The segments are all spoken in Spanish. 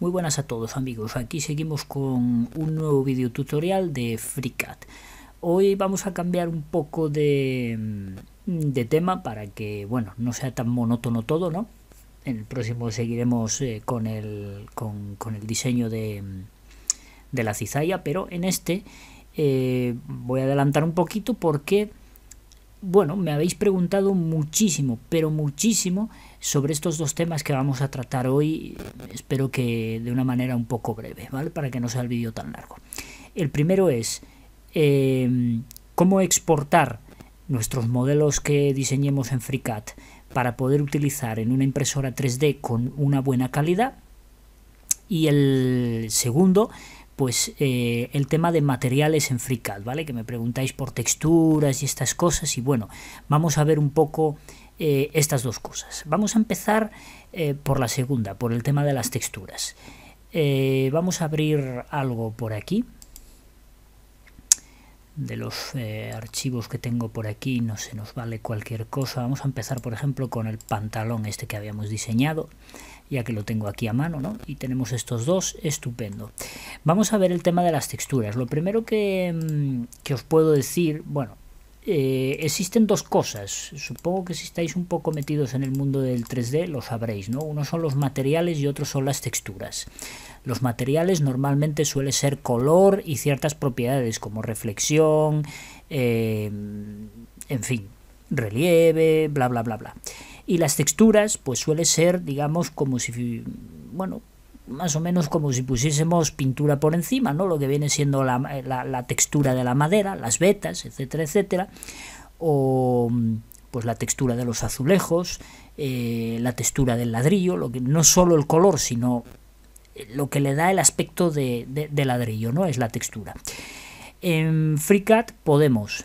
Muy buenas a todos amigos, aquí seguimos con un nuevo video tutorial de FreeCAD. Hoy vamos a cambiar un poco mm, de, tema para que bueno no sea tan monótono todo, ¿no? En el próximo seguiremos eh, con, el, con, el diseño mm, de, la cizalla, pero en este eh, voy a adelantar un poquito porque bueno, me habéis preguntado muchísimo, pero muchísimo sobre estos dos temas que vamos a tratar hoy, espero que de una manera un poco breve, ¿vale? Para que no sea el vídeo tan largo. El primero es em, cómo exportar nuestros modelos que diseñemos en FreeCAD para poder utilizar en una impresora 3D con una buena calidad. Y el segundo pues eh, el tema de materiales en FreeCAD, ¿vale? Que me preguntáis por texturas y estas cosas y bueno, vamos a ver un poco eh, estas dos cosas. Vamos a empezar eh, por la segunda, por el tema de las texturas. vamos a abrir algo por aquí de los archivos que tengo por aquí no se nos vale cualquier cosa vamos a empezar por ejemplo con el pantalón este que habíamos diseñado ya que lo tengo aquí a mano, ¿no? Y tenemos estos dos, estupendo. Vamos a ver el tema de las texturas. Lo primero que, mm, os puedo decir, bueno, eh, existen dos cosas. Supongo que si estáis un poco metidos en el mundo del 3D lo sabréis, ¿no? Uno son los materiales y otro son las texturas. Los materiales normalmente suele ser color y ciertas propiedades como reflexión, eh, en fin, relieve, bla, bla, bla, bla y las texturas pues suele ser digamos como si bueno más o menos como si pusiésemos pintura por encima no lo que viene siendo la, textura de la madera las vetas etcétera etcétera o pues la textura de los azulejos eh, la textura del ladrillo lo que no solo el color sino lo que le da el aspecto de, ladrillo no es la textura en FreeCAD podemos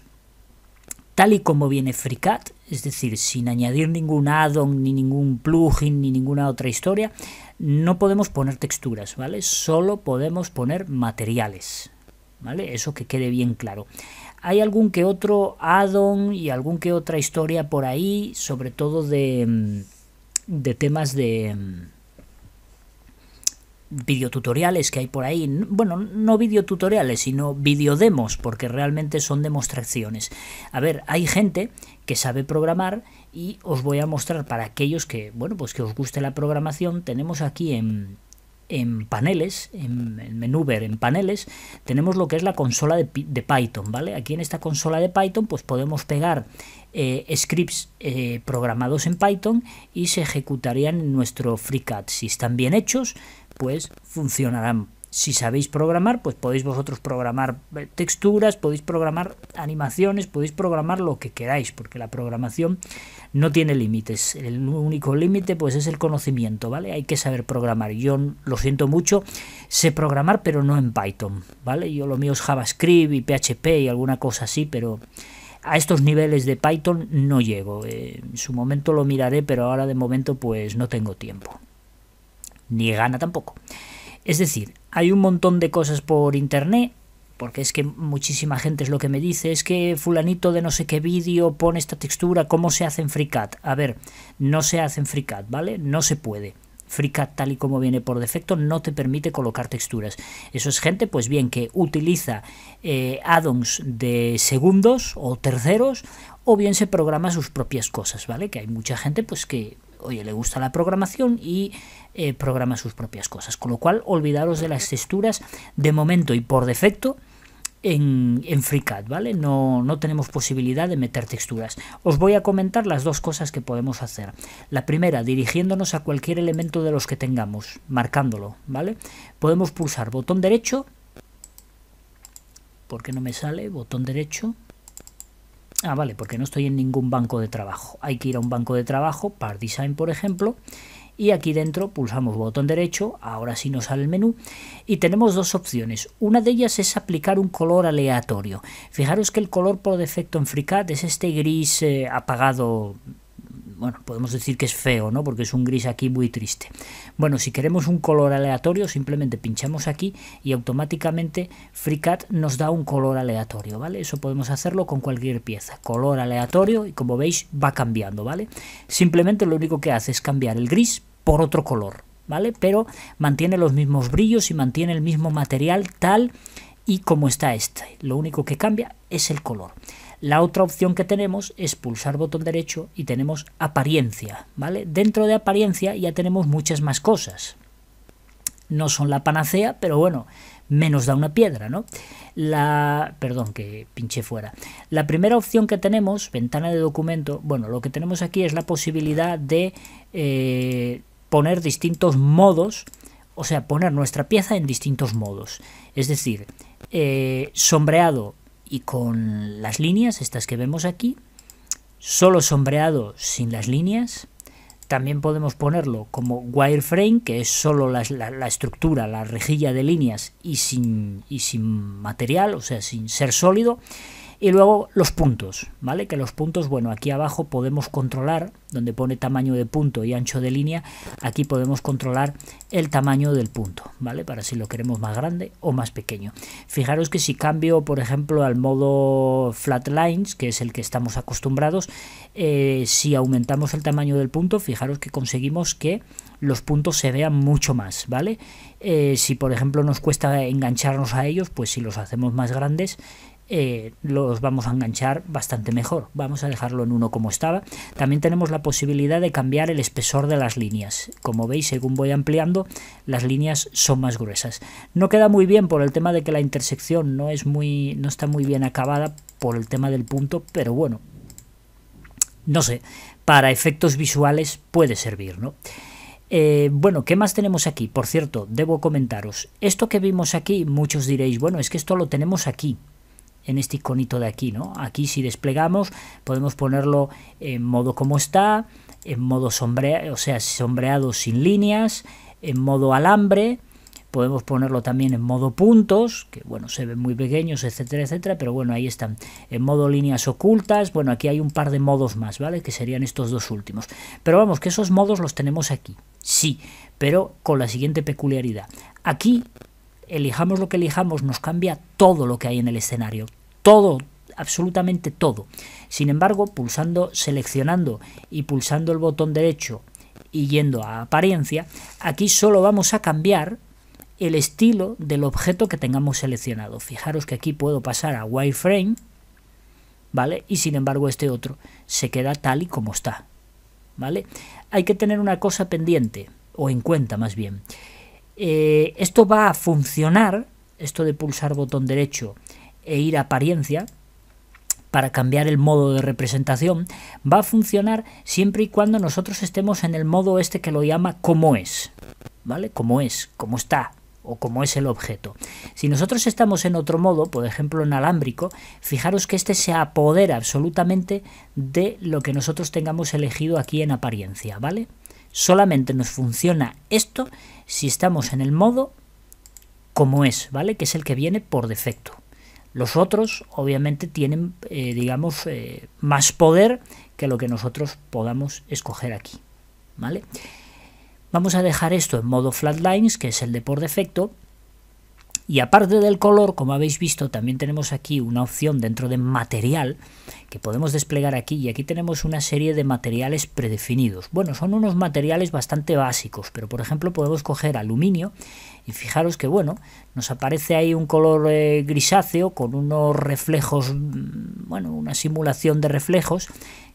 tal y como viene FreeCAD, es decir, sin añadir ningún addon, ni ningún plugin, ni ninguna otra historia, no podemos poner texturas, ¿vale? Solo podemos poner materiales, ¿vale? Eso que quede bien claro. Hay algún que otro addon y algún que otra historia por ahí, sobre todo de, mm, de temas de mm, tutoriales que hay por ahí, bueno, no videotutoriales, sino videodemos, porque realmente son demostraciones. A ver, hay gente que sabe programar y os voy a mostrar para aquellos que, bueno, pues que os guste la programación, tenemos aquí en, en paneles, en, el menú ver en paneles, tenemos lo que es la consola de, Python, ¿vale? Aquí en esta consola de Python, pues podemos pegar eh, scripts eh, programados en Python y se ejecutarían en nuestro FreeCAD. Si están bien hechos, pues funcionarán. Si sabéis programar, pues podéis vosotros programar eh, texturas, podéis programar animaciones, podéis programar lo que queráis, porque la programación no tiene límites. El único límite pues es el conocimiento, ¿vale? Hay que saber programar. Yo lo siento mucho, sé programar, pero no en Python, ¿vale? Yo lo mío es JavaScript y PHP y alguna cosa así, pero a estos niveles de Python no llego. Eh, en su momento lo miraré, pero ahora de momento pues no tengo tiempo ni gana tampoco. Es decir, hay un montón de cosas por internet, porque es que muchísima gente es lo que me dice, es que fulanito de no sé qué vídeo pone esta textura, ¿cómo se hace en FreeCAD? A ver, no se hace en FreeCAD, ¿vale? No se puede. FreeCAD tal y como viene por defecto no te permite colocar texturas. Eso es gente, pues bien, que utiliza eh, add-ons de segundos o terceros, o bien se programa sus propias cosas, ¿vale? Que hay mucha gente, pues que, oye, le gusta la programación y eh, programa sus propias cosas. Con lo cual, olvidaros de las texturas de momento y por defecto en, en FreeCAD, ¿vale? No, no tenemos posibilidad de meter texturas. Os voy a comentar las dos cosas que podemos hacer. La primera, dirigiéndonos a cualquier elemento de los que tengamos, marcándolo, ¿vale? Podemos pulsar botón derecho, ¿por qué no me sale? Botón derecho, Ah, vale, porque no estoy en ningún banco de trabajo. Hay que ir a un banco de trabajo, para Design, por ejemplo, y aquí dentro pulsamos botón derecho, ahora sí nos sale el menú y tenemos dos opciones. Una de ellas es aplicar un color aleatorio. Fijaros que el color por defecto en FreeCAD es este gris eh, apagado bueno, podemos decir que es feo, ¿no? Porque es un gris aquí muy triste. Bueno, si queremos un color aleatorio, simplemente pinchamos aquí y automáticamente FreeCAD nos da un color aleatorio, ¿vale? Eso podemos hacerlo con cualquier pieza. Color aleatorio y como veis va cambiando, ¿vale? Simplemente lo único que hace es cambiar el gris por otro color, ¿vale? Pero mantiene los mismos brillos y mantiene el mismo material tal y como está este. Lo único que cambia es el color. La otra opción que tenemos es pulsar botón derecho y tenemos apariencia, ¿vale? Dentro de apariencia ya tenemos muchas más cosas. No son la panacea, pero bueno, menos da una piedra, ¿no? La, perdón, que pinché fuera. La primera opción que tenemos, ventana de documento, bueno, lo que tenemos aquí es la posibilidad de eh, poner distintos modos, o sea, poner nuestra pieza en distintos modos. Es decir, eh, sombreado y con las líneas, estas que vemos aquí, solo sombreado sin las líneas. También podemos ponerlo como wireframe, que es solo la, estructura, la rejilla de líneas y sin, y sin material, o sea, sin ser sólido. Y luego los puntos, ¿vale? Que los puntos, bueno, aquí abajo podemos controlar, donde pone tamaño de punto y ancho de línea, aquí podemos controlar el tamaño del punto, ¿vale? Para si lo queremos más grande o más pequeño. Fijaros que si cambio, por ejemplo, al modo flat lines que es el que estamos acostumbrados, eh, si aumentamos el tamaño del punto, fijaros que conseguimos que los puntos se vean mucho más, ¿vale? Eh, si por ejemplo nos cuesta engancharnos a ellos, pues si los hacemos más grandes, eh, los vamos a enganchar bastante mejor. Vamos a dejarlo en uno como estaba. También tenemos la posibilidad de cambiar el espesor de las líneas. Como veis, según voy ampliando, las líneas son más gruesas. No queda muy bien por el tema de que la intersección no, es muy, no está muy bien acabada por el tema del punto, pero bueno, no sé, para efectos visuales puede servir, ¿no? Eh, bueno, ¿qué más tenemos aquí? Por cierto, debo comentaros, esto que vimos aquí, muchos diréis, bueno, es que esto lo tenemos aquí, en este iconito de aquí. ¿no? Aquí si desplegamos podemos ponerlo en modo como está, en modo sombreado, o sea, sombreado sin líneas, en modo alambre, podemos ponerlo también en modo puntos, que bueno, se ven muy pequeños, etcétera, etcétera, pero bueno, ahí están, en modo líneas ocultas, bueno, aquí hay un par de modos más, ¿vale? Que serían estos dos últimos. Pero vamos, que esos modos los tenemos aquí, sí, pero con la siguiente peculiaridad. Aquí elijamos lo que elijamos, nos cambia todo lo que hay en el escenario. Todo, absolutamente todo. Sin embargo, pulsando, seleccionando y pulsando el botón derecho y yendo a apariencia, aquí solo vamos a cambiar el estilo del objeto que tengamos seleccionado. Fijaros que aquí puedo pasar a wireframe, ¿vale? Y sin embargo este otro se queda tal y como está, ¿vale? Hay que tener una cosa pendiente, o en cuenta más bien. Eh, esto va a funcionar, esto de pulsar botón derecho e ir a apariencia, para cambiar el modo de representación, va a funcionar siempre y cuando nosotros estemos en el modo este que lo llama como es, ¿vale? Como es, como está, o como es el objeto. Si nosotros estamos en otro modo, por ejemplo en alámbrico, fijaros que este se apodera absolutamente de lo que nosotros tengamos elegido aquí en apariencia, ¿vale? Solamente nos funciona esto si estamos en el modo como es, ¿vale? Que es el que viene por defecto. Los otros, obviamente, tienen, eh, digamos, eh, más poder que lo que nosotros podamos escoger aquí, ¿vale? Vamos a dejar esto en modo flatlines, que es el de por defecto, y aparte del color, como habéis visto, también tenemos aquí una opción dentro de material que podemos desplegar aquí y aquí tenemos una serie de materiales predefinidos. Bueno, son unos materiales bastante básicos, pero por ejemplo podemos coger aluminio y fijaros que bueno, nos aparece ahí un color eh, grisáceo con unos reflejos, mm, bueno, una simulación de reflejos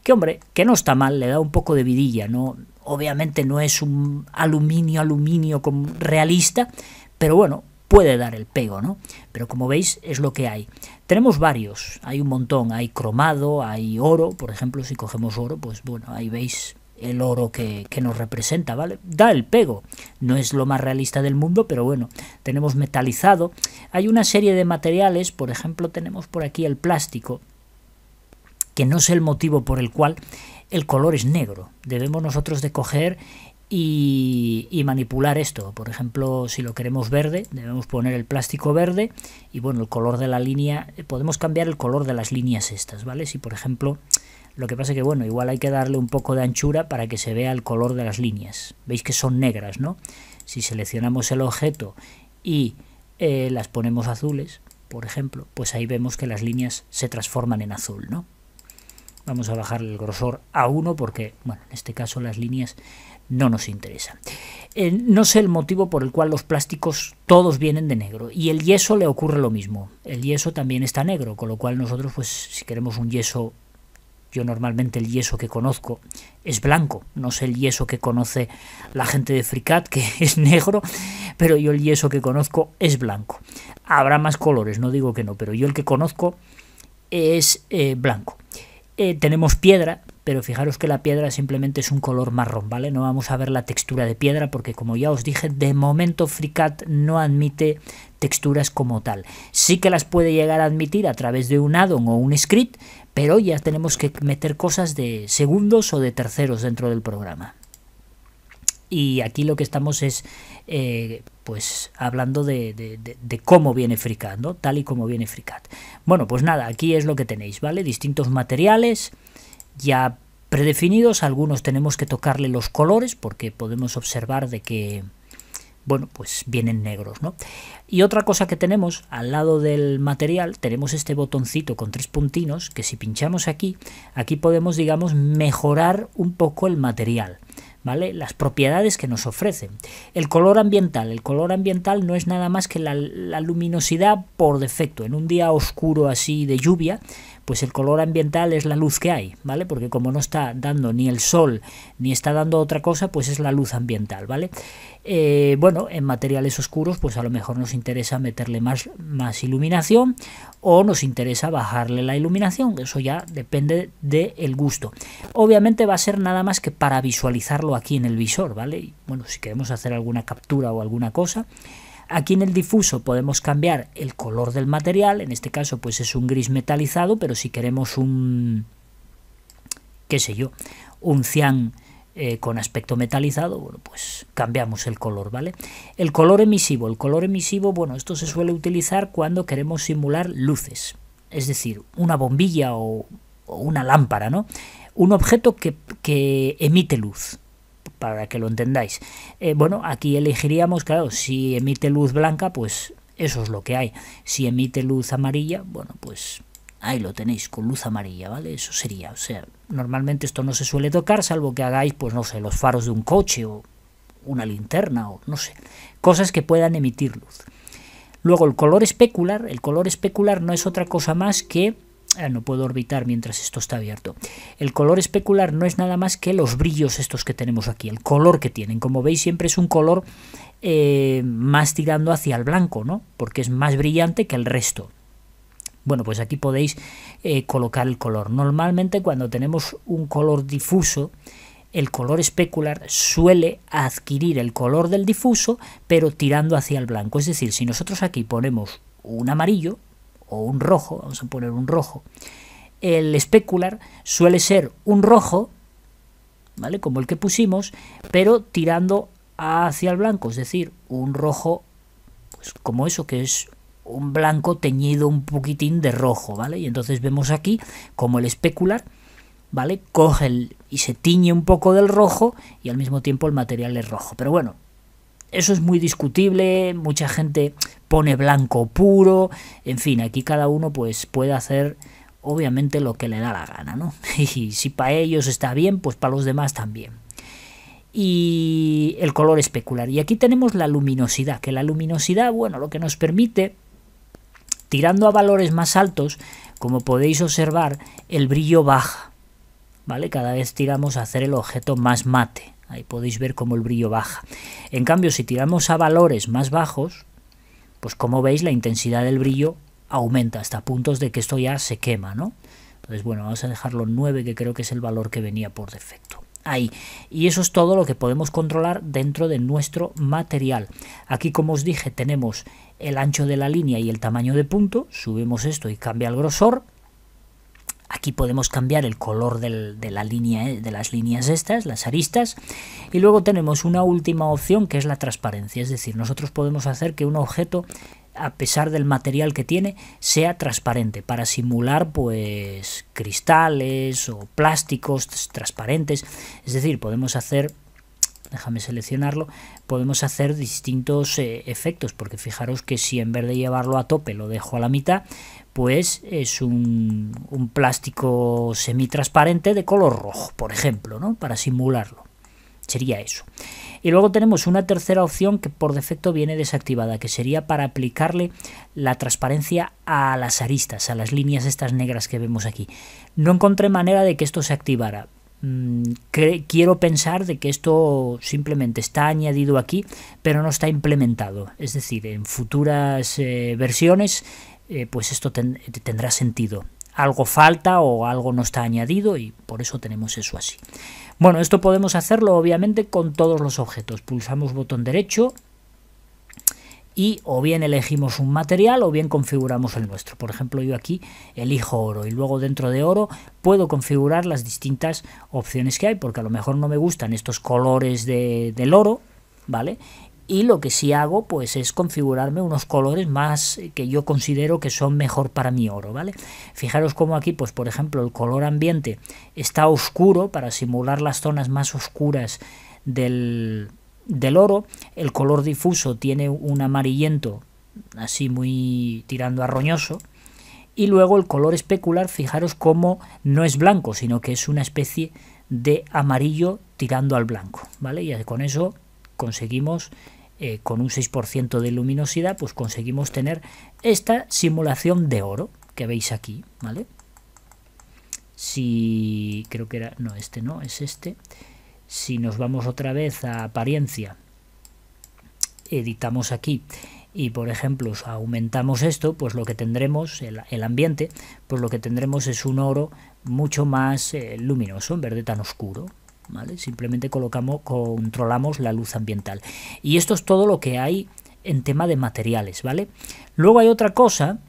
que hombre, que no está mal, le da un poco de vidilla, no obviamente no es un aluminio aluminio realista, pero bueno, puede dar el pego, ¿no? Pero como veis es lo que hay. Tenemos varios, hay un montón, hay cromado, hay oro, por ejemplo, si cogemos oro, pues bueno, ahí veis el oro que, que, nos representa, ¿vale? Da el pego. No es lo más realista del mundo, pero bueno, tenemos metalizado. Hay una serie de materiales, por ejemplo, tenemos por aquí el plástico, que no es el motivo por el cual el color es negro. Debemos nosotros de coger y, manipular esto. Por ejemplo, si lo queremos verde, debemos poner el plástico verde y bueno, el color de la línea, eh, podemos cambiar el color de las líneas estas, ¿vale? Si por ejemplo, lo que pasa es que bueno, igual hay que darle un poco de anchura para que se vea el color de las líneas. Veis que son negras, ¿no? Si seleccionamos el objeto y eh, las ponemos azules, por ejemplo, pues ahí vemos que las líneas se transforman en azul, ¿no? Vamos a bajar el grosor a 1 porque, bueno, en este caso las líneas no nos interesa. Eh, no sé el motivo por el cual los plásticos todos vienen de negro y el yeso le ocurre lo mismo. El yeso también está negro, con lo cual nosotros pues si queremos un yeso yo normalmente el yeso que conozco es blanco, no sé el yeso que conoce la gente de Fricat, que es negro, pero yo el yeso que conozco es blanco. Habrá más colores, no digo que no, pero yo el que conozco es eh, blanco. Eh, tenemos piedra, pero fijaros que la piedra simplemente es un color marrón, ¿vale? No vamos a ver la textura de piedra porque como ya os dije, de momento FreeCAD no admite texturas como tal. Sí que las puede llegar a admitir a través de un addon o un script, pero ya tenemos que meter cosas de segundos o de terceros dentro del programa. Y aquí lo que estamos es eh, pues hablando de, de, cómo viene FreeCAD, ¿no? Tal y como viene FreeCAD. Bueno, pues nada, aquí es lo que tenéis, ¿vale? Distintos materiales, ya predefinidos, algunos tenemos que tocarle los colores porque podemos observar de que bueno, pues vienen negros, ¿no? Y otra cosa que tenemos al lado del material, tenemos este botoncito con tres puntinos que si pinchamos aquí, aquí podemos, digamos, mejorar un poco el material, ¿vale? Las propiedades que nos ofrecen. El color ambiental, el color ambiental no es nada más que la luminosidad por defecto. En un día oscuro así de lluvia, pues el color ambiental es la luz que hay, ¿vale? Porque como no está dando ni el sol ni está dando otra cosa, pues es la luz ambiental, ¿vale? Eh, bueno, en materiales oscuros, pues a lo mejor nos interesa meterle más, más iluminación o nos interesa bajarle la iluminación, eso ya depende del gusto. Obviamente va a ser nada más que para visualizarlo aquí en el visor, ¿vale? Y, bueno, si queremos hacer alguna captura o alguna cosa, Aquí en el difuso podemos cambiar el color del material, en este caso pues es un gris metalizado, pero si queremos un, qué sé yo, un cian eh, con aspecto metalizado, bueno, pues cambiamos el color, ¿vale? El color emisivo, el color emisivo, bueno, esto se suele utilizar cuando queremos simular luces, es decir, una bombilla o, una lámpara, ¿no? Un objeto que emite luz para que lo entendáis. Eh, bueno, aquí elegiríamos, claro, si emite luz blanca, pues eso es lo que hay. Si emite luz amarilla, bueno, pues ahí lo tenéis, con luz amarilla, ¿vale? Eso sería, o sea, normalmente esto no se suele tocar, salvo que hagáis, pues no sé, los faros de un coche o una linterna o no sé, cosas que puedan emitir luz. Luego el color especular, el color especular no es otra cosa más que Ah, no puedo orbitar mientras esto está abierto. El color especular no es nada más que los brillos estos que tenemos aquí, el color que tienen. Como veis siempre es un color eh, más tirando hacia el blanco, ¿no? Porque es más brillante que el resto. Bueno, pues aquí podéis eh, colocar el color. Normalmente cuando tenemos un color difuso, el color especular suele adquirir el color del difuso, pero tirando hacia el blanco. Es decir, si nosotros aquí ponemos un amarillo, o un rojo, vamos a poner un rojo, el especular suele ser un rojo, ¿vale? Como el que pusimos, pero tirando hacia el blanco, es decir, un rojo pues, como eso que es un blanco teñido un poquitín de rojo, ¿vale? Y entonces vemos aquí como el especular, ¿vale? Coge y se tiñe un poco del rojo y al mismo tiempo el material es rojo. Pero bueno, eso es muy discutible, mucha gente pone blanco puro, en fin, aquí cada uno pues puede hacer obviamente lo que le da la gana, ¿no? Y si para ellos está bien, pues para los demás también. Y el color especular. Y aquí tenemos la luminosidad, que la luminosidad, bueno, lo que nos permite, tirando a valores más altos, como podéis observar, el brillo baja, ¿vale? Cada vez tiramos a hacer el objeto más mate. Ahí podéis ver cómo el brillo baja. En cambio, si tiramos a valores más bajos, pues como veis la intensidad del brillo aumenta hasta puntos de que esto ya se quema, ¿no? Entonces, bueno, vamos a dejarlo en 9, que creo que es el valor que venía por defecto. Ahí. Y eso es todo lo que podemos controlar dentro de nuestro material. Aquí, como os dije, tenemos el ancho de la línea y el tamaño de punto. Subimos esto y cambia el grosor. Aquí podemos cambiar el color de, la línea, eh, de las líneas estas, las aristas. Y luego tenemos una última opción que es la transparencia. Es decir, nosotros podemos hacer que un objeto a pesar del material que tiene, sea transparente para simular pues cristales o plásticos transparentes. Es decir, podemos hacer, déjame seleccionarlo, podemos hacer distintos eh, efectos porque fijaros que si en vez de llevarlo a tope lo dejo a la mitad, pues es un, un plástico semitransparente de color rojo, por ejemplo, ¿no? para simularlo. Sería eso. Y luego tenemos una tercera opción que por defecto viene desactivada, que sería para aplicarle la transparencia a las aristas, a las líneas estas negras que vemos aquí. No encontré manera de que esto se activara. Mm, quiero pensar de que esto simplemente está añadido aquí, pero no está implementado. Es decir, en futuras eh, versiones eh, pues esto tendrá sentido. Algo falta o algo no está añadido y por eso tenemos eso así. Bueno, esto podemos hacerlo obviamente con todos los objetos. Pulsamos botón derecho y o bien elegimos un material o bien configuramos el nuestro. Por ejemplo, yo aquí elijo oro y luego dentro de oro puedo configurar las distintas opciones que hay porque a lo mejor no me gustan estos colores de, del oro, ¿vale? y lo que sí hago pues es configurarme unos colores más eh, que yo considero que son mejor para mi oro, ¿vale? Fijaros cómo aquí pues por ejemplo el color ambiente está oscuro para simular las zonas más oscuras del, oro, el color difuso tiene un amarillento así muy tirando a roñoso, y luego el color especular, fijaros cómo no es blanco, sino que es una especie de amarillo tirando al blanco, ¿vale? Y con eso conseguimos eh, con un 6% de luminosidad, pues conseguimos tener esta simulación de oro que veis aquí, ¿vale? Si creo que era, no, este no, es este. Si nos vamos otra vez a apariencia, editamos aquí y por ejemplo aumentamos esto, pues lo que tendremos, el, ambiente, pues lo que tendremos es un oro mucho más eh, luminoso en verde tan oscuro, Simplemente colocamos, controlamos la luz ambiental. Y esto es todo lo que hay en tema de materiales, ¿vale? Luego hay otra cosa.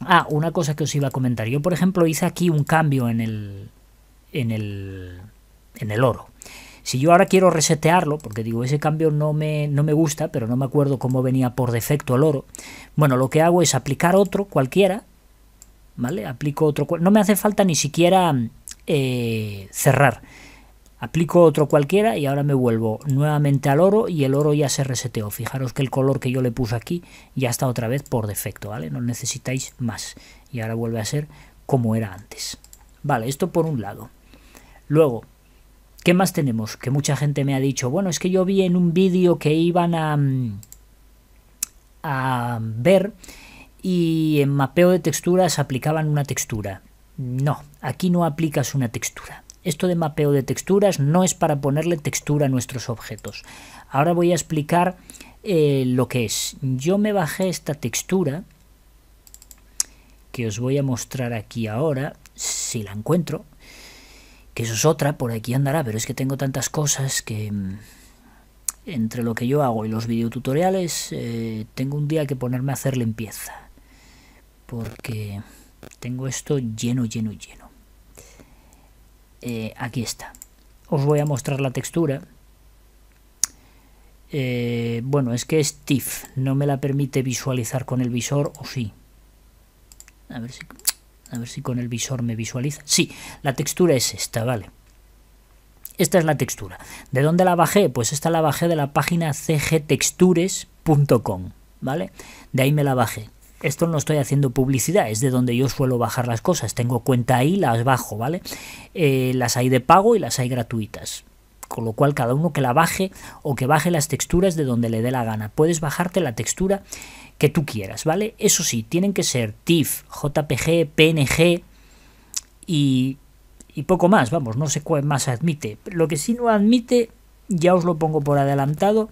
Ah, una cosa que os iba a comentar. Yo, por ejemplo, hice aquí un cambio en el, en el, en el oro. Si yo ahora quiero resetearlo, porque digo, ese cambio no me, gusta, pero no me acuerdo cómo venía por defecto el oro, bueno, lo que hago es aplicar otro cualquiera, ¿vale? Aplico otro, no me hace falta ni siquiera eh, cerrar. Aplico otro cualquiera y ahora me vuelvo nuevamente al oro y el oro ya se reseteó. Fijaros que el color que yo le puse aquí ya está otra vez por defecto, ¿vale? No necesitáis más. Y ahora vuelve a ser como era antes. Vale, esto por un lado. Luego, ¿qué más tenemos? Que mucha gente me ha dicho, bueno, es que yo vi en un vídeo que iban a, mm, a ver y en mapeo de texturas aplicaban una textura. No, aquí no aplicas una textura. Esto de mapeo de texturas no es para ponerle textura a nuestros objetos. Ahora voy a explicar eh, lo que es. Yo me bajé esta textura que os voy a mostrar aquí ahora, si la encuentro, que eso es otra, por aquí andará, pero es que tengo tantas cosas que mm, entre lo que yo hago y los videotutoriales eh, tengo un día que ponerme a hacer limpieza, porque tengo esto lleno, lleno, lleno. Eh, aquí está. Os voy a mostrar la textura. Eh, bueno, es que es TIFF, no me la permite visualizar con el visor, o sí. A ver si, a ver si con el visor me visualiza. Sí, la textura es esta, vale. Esta es la textura. ¿De dónde la bajé? Pues esta la bajé de la página cgtextures.com, ¿vale? De ahí me la bajé esto no estoy haciendo publicidad, es de donde yo suelo bajar las cosas. Tengo cuenta ahí, las bajo, ¿vale? Eh, las hay de pago y las hay gratuitas. Con lo cual cada uno que la baje o que baje las texturas de donde le dé la gana. Puedes bajarte la textura que tú quieras, ¿vale? Eso sí, tienen que ser TIFF, JPG, PNG y, y poco más, vamos, no sé cuál más admite. Lo que sí no admite, ya os lo pongo por adelantado,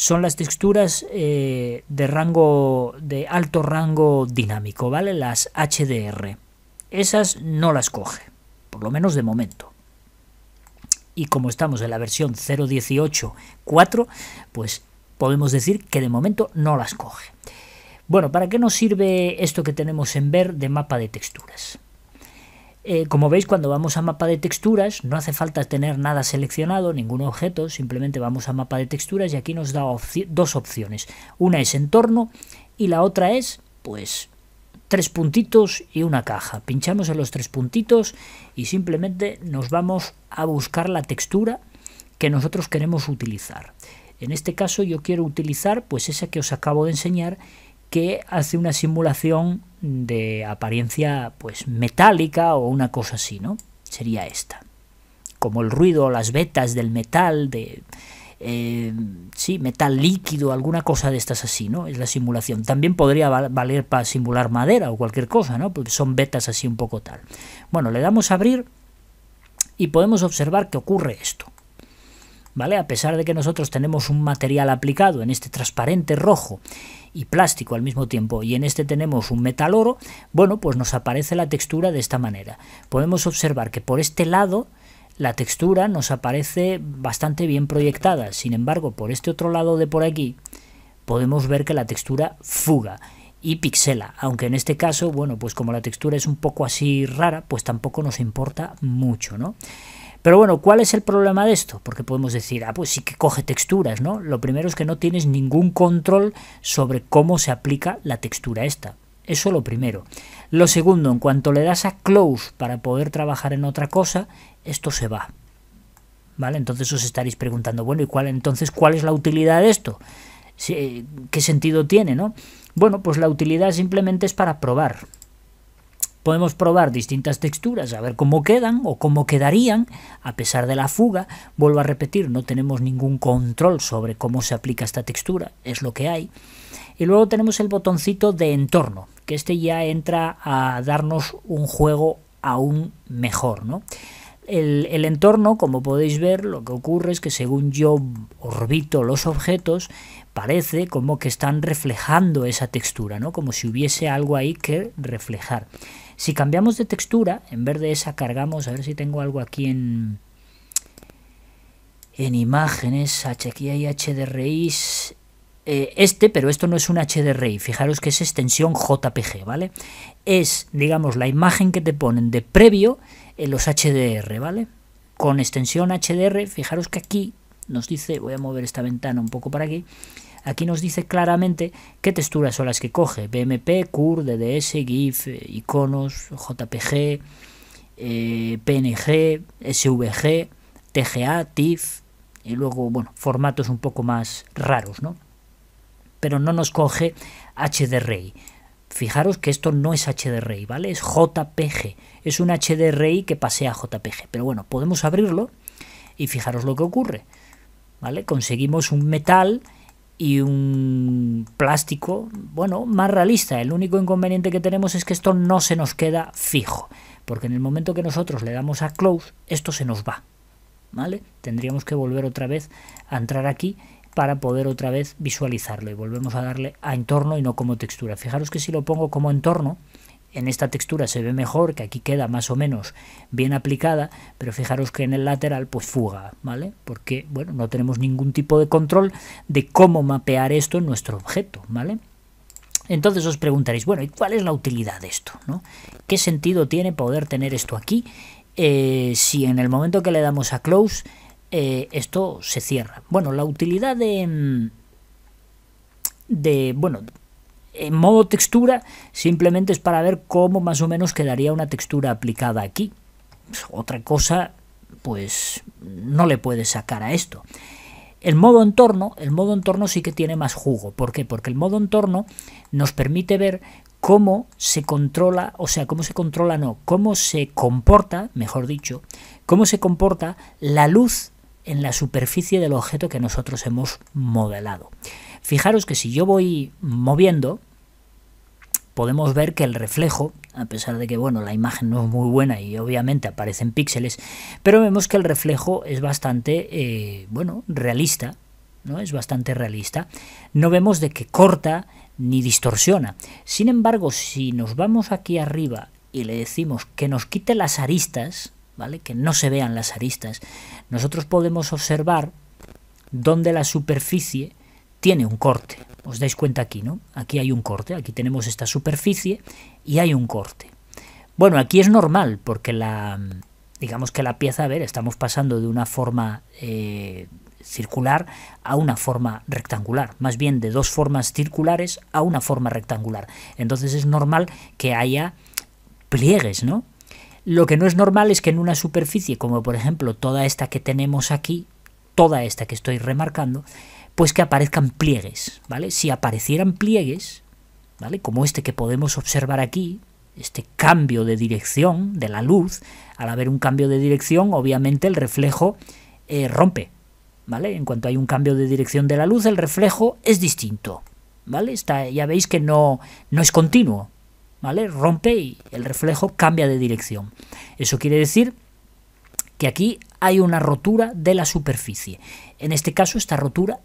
son las texturas eh, de rango de alto rango dinámico, ¿vale? Las HDR. Esas no las coge, por lo menos de momento. Y como estamos en la versión 0.18.4, pues podemos decir que de momento no las coge. Bueno, ¿para qué nos sirve esto que tenemos en ver de mapa de texturas? Eh, como veis, cuando vamos a mapa de texturas, no hace falta tener nada seleccionado, ningún objeto, simplemente vamos a mapa de texturas y aquí nos da dos opciones. Una es entorno y la otra es, pues, tres puntitos y una caja. Pinchamos en los tres puntitos y simplemente nos vamos a buscar la textura que nosotros queremos utilizar. En este caso yo quiero utilizar pues esa que os acabo de enseñar que hace una simulación de apariencia pues metálica o una cosa así, ¿no? Sería esta. Como el ruido, las vetas del metal, de eh, sí, metal líquido, alguna cosa de estas así, ¿no? Es la simulación. También podría valer para simular madera o cualquier cosa, ¿no? Porque son vetas así un poco tal. Bueno, le damos a abrir y podemos observar que ocurre esto. A pesar de que nosotros tenemos un material aplicado en este transparente rojo y plástico al mismo tiempo y en este tenemos un metal oro, bueno, pues nos aparece la textura de esta manera. Podemos observar que por este lado la textura nos aparece bastante bien proyectada, sin embargo, por este otro lado de por aquí podemos ver que la textura fuga y pixela, aunque en este caso, bueno, pues como la textura es un poco así rara, pues tampoco nos importa mucho, ¿no? Pero bueno, ¿cuál es el problema de esto? Porque podemos decir, ah, pues sí que coge texturas, ¿no? Lo primero es que no tienes ningún control sobre cómo se aplica la textura esta. Eso lo primero. Lo segundo, en cuanto le das a close para poder trabajar en otra cosa, esto se va. ¿Vale? Entonces os estaréis preguntando, bueno, ¿y cuál entonces cuál es la utilidad de esto? Eh, ¿Qué sentido tiene, no? Bueno, pues la utilidad simplemente es para probar. Podemos probar distintas texturas a ver cómo quedan o cómo quedarían a pesar de la fuga. Vuelvo a repetir, no tenemos ningún control sobre cómo se aplica esta textura, es lo que hay. Y luego tenemos el botoncito de entorno, que este ya entra a darnos un juego aún mejor, El, el, entorno, como podéis ver, lo que ocurre es que según yo orbito los objetos, parece como que están reflejando esa textura, ¿no? Como si hubiese algo ahí que reflejar. Si cambiamos de textura, en vez de esa cargamos, a ver si tengo algo aquí en, en imágenes, aquí hay HDRIs, eh, este, pero esto no es un HDRI, fijaros que es extensión JPG, ¿vale? Es, digamos, la imagen que te ponen de previo en los HDR, ¿vale? Con extensión HDR, fijaros que aquí nos dice, voy a mover esta ventana un poco para aquí, Aquí nos dice claramente qué texturas son las que coge. BMP, CUR, DDS, GIF, iconos, JPG, eh, PNG, SVG, TGA, TIFF y luego, bueno, formatos un poco más raros, ¿no? Pero no nos coge HDRI. Fijaros que esto no es HDRI, ¿vale? Es JPG. Es un HDRI que pasea a JPG. Pero bueno, podemos abrirlo y fijaros lo que ocurre. ¿Vale? Conseguimos un metal y un plástico, bueno, más realista. El único inconveniente que tenemos es que esto no se nos queda fijo, porque en el momento que nosotros le damos a close, esto se nos va. ¿Vale? Tendríamos que volver otra vez a entrar aquí para poder otra vez visualizarlo y volvemos a darle a entorno y no como textura. Fijaros que si lo pongo como entorno, en esta textura se ve mejor, que aquí queda más o menos bien aplicada, pero fijaros que en el lateral pues fuga, ¿vale? Porque, bueno, no tenemos ningún tipo de control de cómo mapear esto en nuestro objeto, ¿vale? Entonces os preguntaréis, bueno, ¿y cuál es la utilidad de esto? ¿no? ¿Qué sentido tiene poder tener esto aquí eh, si en el momento que le damos a close eh, esto se cierra? Bueno, la utilidad de, mm, de bueno en modo textura simplemente es para ver cómo más o menos quedaría una textura aplicada aquí. Pues, otra cosa, pues no le puede sacar a esto. El modo entorno, el modo entorno sí que tiene más jugo. ¿Por qué? Porque el modo entorno nos permite ver cómo se controla, o sea, cómo se controla, no, cómo se comporta, mejor dicho, cómo se comporta la luz en la superficie del objeto que nosotros hemos modelado. Fijaros que si yo voy moviendo, podemos ver que el reflejo, a pesar de que bueno, la imagen no es muy buena y obviamente aparecen píxeles, pero vemos que el reflejo es bastante eh, bueno, realista, ¿no? Es bastante realista. No vemos de que corta ni distorsiona. Sin embargo, si nos vamos aquí arriba y le decimos que nos quite las aristas, ¿vale? Que no se vean las aristas, nosotros podemos observar donde la superficie tiene un corte. Os dais cuenta aquí, ¿no? Aquí hay un corte, aquí tenemos esta superficie y hay un corte. Bueno, aquí es normal porque la, digamos que la pieza, a ver, estamos pasando de una forma eh, circular a una forma rectangular, más bien de dos formas circulares a una forma rectangular. Entonces es normal que haya pliegues, ¿no? Lo que no es normal es que en una superficie, como por ejemplo toda esta que tenemos aquí, toda esta que estoy remarcando, pues que aparezcan pliegues, ¿vale? Si aparecieran pliegues, ¿vale? Como este que podemos observar aquí, este cambio de dirección de la luz, al haber un cambio de dirección, obviamente el reflejo eh, rompe, ¿vale? En cuanto hay un cambio de dirección de la luz, el reflejo es distinto, ¿vale? Está, ya veis que no, no es continuo, ¿vale? Rompe y el reflejo cambia de dirección. Eso quiere decir que aquí hay una rotura de la superficie. En este caso, esta rotura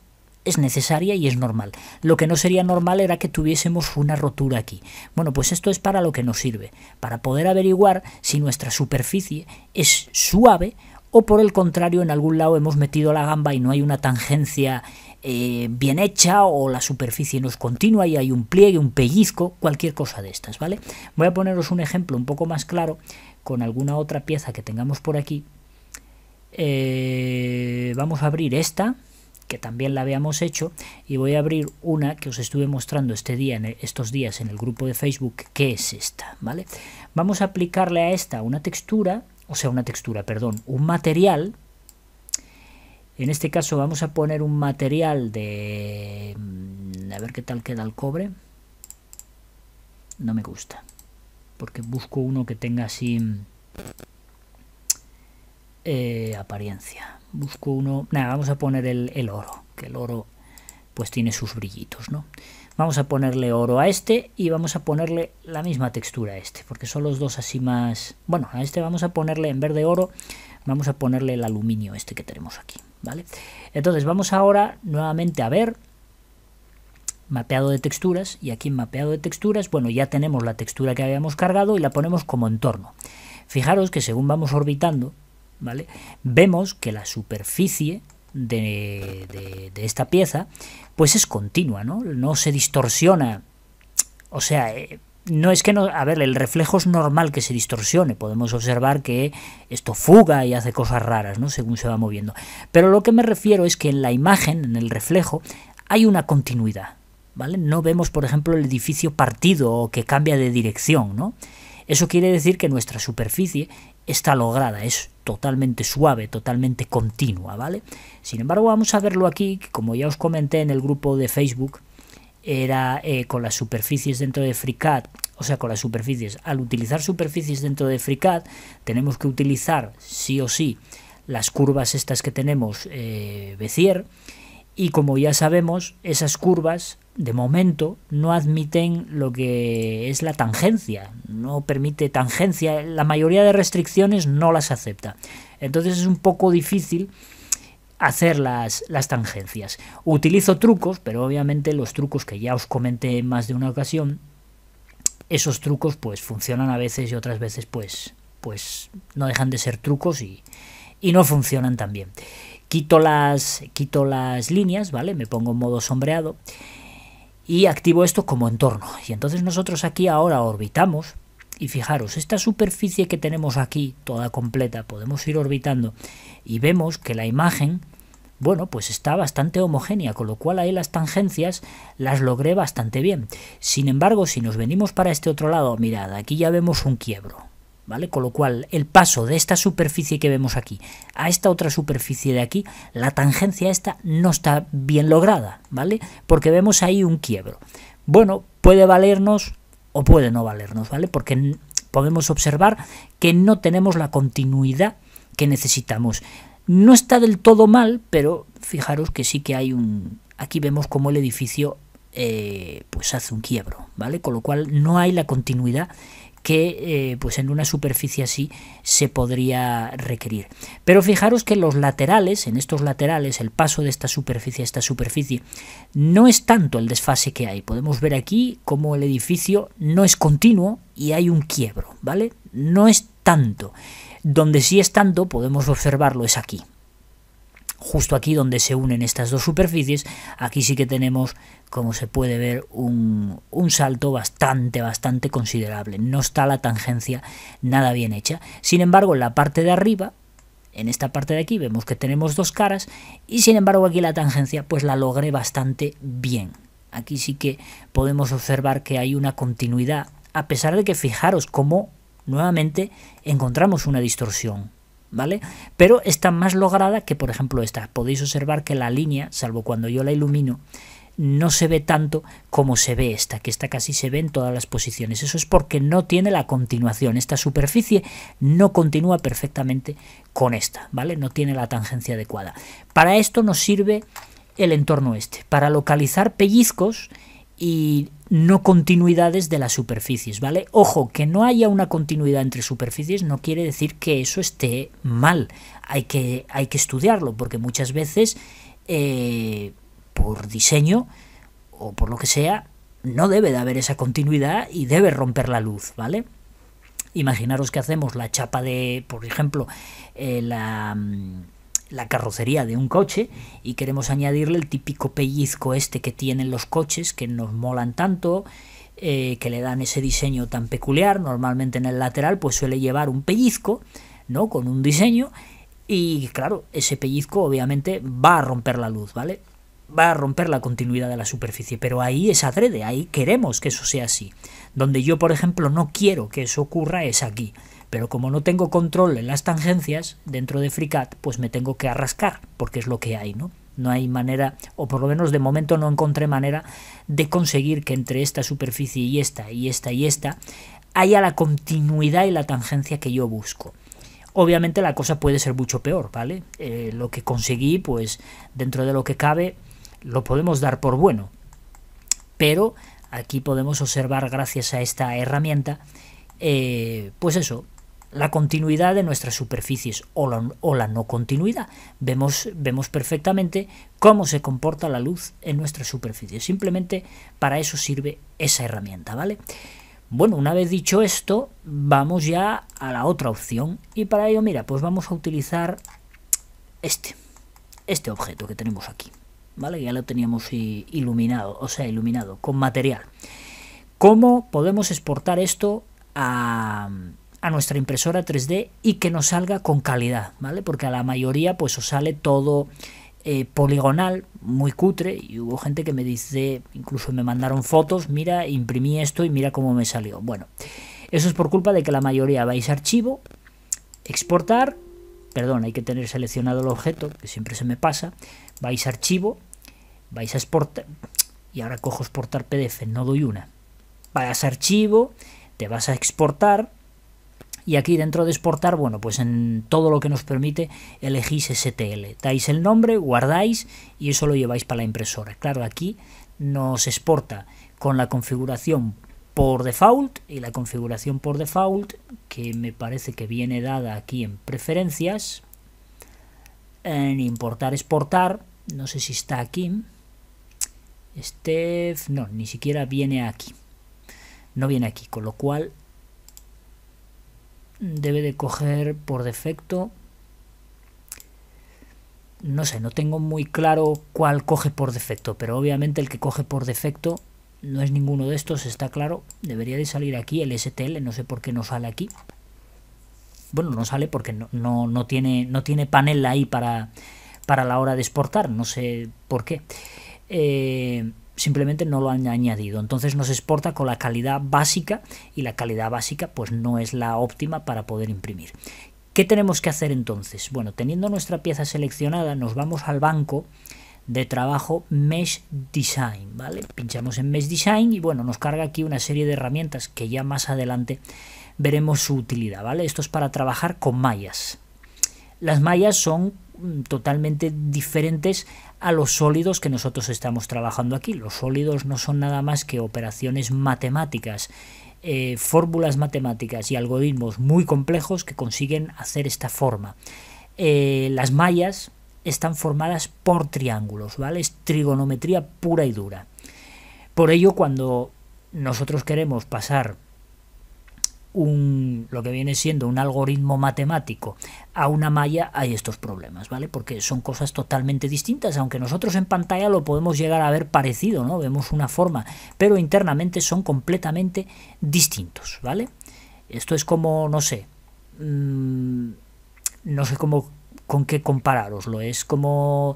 es necesaria y es normal. Lo que no sería normal era que tuviésemos una rotura aquí. Bueno, pues esto es para lo que nos sirve, para poder averiguar si nuestra superficie es suave o por el contrario en algún lado hemos metido la gamba y no hay una tangencia eh, bien hecha o la superficie no es continua y hay un pliegue, un pellizco, cualquier cosa de estas, ¿vale? Voy a poneros un ejemplo un poco más claro con alguna otra pieza que tengamos por aquí eh, vamos a abrir esta, que también la habíamos hecho, y voy a abrir una que os estuve mostrando este día, en estos días en el grupo de Facebook, que es esta, ¿vale? Vamos a aplicarle a esta una textura, o sea, una textura, perdón, un material. En este caso vamos a poner un material de... Mm, a ver qué tal queda el cobre. No me gusta. Porque busco uno que tenga así mm, eh, apariencia. Busco uno. Nada, vamos a poner el, oro, que el oro pues tiene sus brillitos, ¿no? Vamos a ponerle oro a este y vamos a ponerle la misma textura a este, porque son los dos así más... Bueno, a este vamos a ponerle, en verde oro, vamos a ponerle el aluminio este que tenemos aquí, ¿vale? Entonces vamos ahora nuevamente a ver mapeado de texturas y aquí en mapeado de texturas, bueno, ya tenemos la textura que habíamos cargado y la ponemos como entorno. Fijaros que según vamos orbitando, ¿vale? Vemos que la superficie de, esta pieza, pues es continua, ¿no? No se distorsiona, o sea... Eh, no es que no, a ver, el reflejo es normal que se distorsione, podemos observar que esto fuga y hace cosas raras, ¿no? Según se va moviendo. Pero lo que me refiero es que en la imagen, en el reflejo, hay una continuidad, ¿vale? No vemos, por ejemplo, el edificio partido o que cambia de dirección, ¿no? Eso quiere decir que nuestra superficie está lograda, es totalmente suave, totalmente continua, ¿vale? Sin embargo, vamos a verlo aquí, como ya os comenté en el grupo de Facebook, era eh, con las superficies dentro de FreeCAD, o sea, con las superficies. Al utilizar superficies dentro de FreeCAD, tenemos que utilizar sí o sí las curvas estas que tenemos eh, y como ya sabemos, esas curvas de momento no admiten lo que es la tangencia, no permite tangencia, la mayoría de restricciones no las acepta. Entonces es un poco difícil hacer las, tangencias. Utilizo trucos, pero obviamente los trucos que ya os comenté en más de una ocasión, esos trucos pues funcionan a veces y otras veces pues, pues no dejan de ser trucos y, y no funcionan tan bien quito las, quito las líneas, ¿vale? Me pongo en modo sombreado y activo esto como entorno. Y entonces nosotros aquí ahora orbitamos y fijaros, esta superficie que tenemos aquí, toda completa, podemos ir orbitando y vemos que la imagen, bueno, pues está bastante homogénea, con lo cual ahí las tangencias las logré bastante bien. Sin embargo, si nos venimos para este otro lado, mirad, aquí ya vemos un quiebro, ¿Vale? Con lo cual, el paso de esta superficie que vemos aquí a esta otra superficie de aquí, la tangencia esta no está bien lograda, ¿vale? Porque vemos ahí un quiebro. Bueno, puede valernos o puede no valernos, ¿vale? Porque podemos observar que no tenemos la continuidad que necesitamos. No está del todo mal, pero fijaros que sí que hay un... Aquí vemos como el edificio eh, pues hace un quiebro, ¿vale? Con lo cual no hay la continuidad que eh, pues en una superficie así se podría requerir. Pero fijaros que los laterales, en estos laterales, el paso de esta superficie a esta superficie, no es tanto el desfase que hay. Podemos ver aquí cómo el edificio no es continuo y hay un quiebro, ¿vale? No es tanto. Donde sí es tanto, podemos observarlo, es aquí, justo aquí donde se unen estas dos superficies, aquí sí que tenemos, como se puede ver, un, salto bastante, bastante considerable. No está la tangencia nada bien hecha. Sin embargo, en la parte de arriba, en esta parte de aquí vemos que tenemos dos caras y sin embargo aquí la tangencia pues la logré bastante bien. Aquí sí que podemos observar que hay una continuidad, a pesar de que fijaros cómo nuevamente encontramos una distorsión. ¿vale? Pero está más lograda que, por ejemplo, esta. Podéis observar que la línea, salvo cuando yo la ilumino, no se ve tanto como se ve esta, que esta casi se ve en todas las posiciones. Eso es porque no tiene la continuación. Esta superficie no continúa perfectamente con esta, ¿vale? No tiene la tangencia adecuada. Para esto nos sirve el entorno este, para localizar pellizcos y no continuidades de las superficies, ¿vale? Ojo, que no haya una continuidad entre superficies no quiere decir que eso esté mal. Hay que, hay que estudiarlo, porque muchas veces, eh, por diseño o por lo que sea, no debe de haber esa continuidad y debe romper la luz, ¿vale? Imaginaros que hacemos la chapa de, por ejemplo, eh, la mm, la carrocería de un coche y queremos añadirle el típico pellizco este que tienen los coches que nos molan tanto, eh, que le dan ese diseño tan peculiar. Normalmente en el lateral pues suele llevar un pellizco, ¿no? Con un diseño y claro, ese pellizco obviamente va a romper la luz, ¿vale? Va a romper la continuidad de la superficie, pero ahí es adrede, ahí queremos que eso sea así. Donde yo, por ejemplo, no quiero que eso ocurra es aquí. Pero como no tengo control en las tangencias dentro de FreeCAD, pues me tengo que arrascar, porque es lo que hay, ¿no? No hay manera, o por lo menos de momento no encontré manera de conseguir que entre esta superficie y esta, y esta y esta, haya la continuidad y la tangencia que yo busco. Obviamente la cosa puede ser mucho peor, ¿vale? Eh, lo que conseguí, pues dentro de lo que cabe, lo podemos dar por bueno. Pero aquí podemos observar gracias a esta herramienta, eh, pues eso, la continuidad de nuestras superficies o la, o la no continuidad. Vemos, vemos perfectamente cómo se comporta la luz en nuestras superficies. Simplemente para eso sirve esa herramienta, ¿vale? Bueno, una vez dicho esto, vamos ya a la otra opción y para ello, mira, pues vamos a utilizar este, este objeto que tenemos aquí, ¿vale? Ya lo teníamos iluminado, o sea, iluminado con material. ¿Cómo podemos exportar esto a, a nuestra impresora 3D y que nos salga con calidad, ¿vale? Porque a la mayoría pues os sale todo eh, poligonal, muy cutre, y hubo gente que me dice, incluso me mandaron fotos, mira, imprimí esto y mira cómo me salió. Bueno, eso es por culpa de que la mayoría vais a archivo, exportar, perdón, hay que tener seleccionado el objeto, que siempre se me pasa, vais a archivo, vais a exportar, y ahora cojo exportar PDF, no doy una. Vais a archivo, te vas a exportar, y aquí dentro de exportar, bueno, pues en todo lo que nos permite elegís STL, dais el nombre, guardáis y eso lo lleváis para la impresora. Claro, aquí nos exporta con la configuración por default y la configuración por default que me parece que viene dada aquí en preferencias en importar exportar no sé si está aquí este no ni siquiera viene aquí no viene aquí con lo cual debe de coger por defecto. No sé, no tengo muy claro cuál coge por defecto, pero obviamente el que coge por defecto no es ninguno de estos, está claro. Debería de salir aquí el STL, no sé por qué no sale aquí. Bueno, no sale porque no, tiene, no tiene panel ahí para, para la hora de exportar, no sé por qué. Eh, simplemente no lo han añadido. Entonces nos exporta con la calidad básica y la calidad básica pues no es la óptima para poder imprimir. ¿Qué tenemos que hacer entonces? Bueno, teniendo nuestra pieza seleccionada nos vamos al banco de trabajo Mesh Design, ¿vale? Pinchamos en Mesh Design y bueno, nos carga aquí una serie de herramientas que ya más adelante veremos su utilidad, ¿vale? Esto es para trabajar con mallas. Las mallas son mm, totalmente diferentes a los sólidos que nosotros estamos trabajando aquí. Los sólidos no son nada más que operaciones matemáticas, eh, fórmulas matemáticas y algoritmos muy complejos que consiguen hacer esta forma. Eh, las mallas están formadas por triángulos, ¿vale? Es trigonometría pura y dura. Por ello, cuando nosotros queremos pasar un, lo que viene siendo un algoritmo matemático a una malla hay estos problemas, ¿vale? Porque son cosas totalmente distintas, aunque nosotros en pantalla lo podemos llegar a ver parecido, ¿no? Vemos una forma, pero internamente son completamente distintos, ¿vale? Esto es como, no sé, mm, no sé cómo, con qué lo es como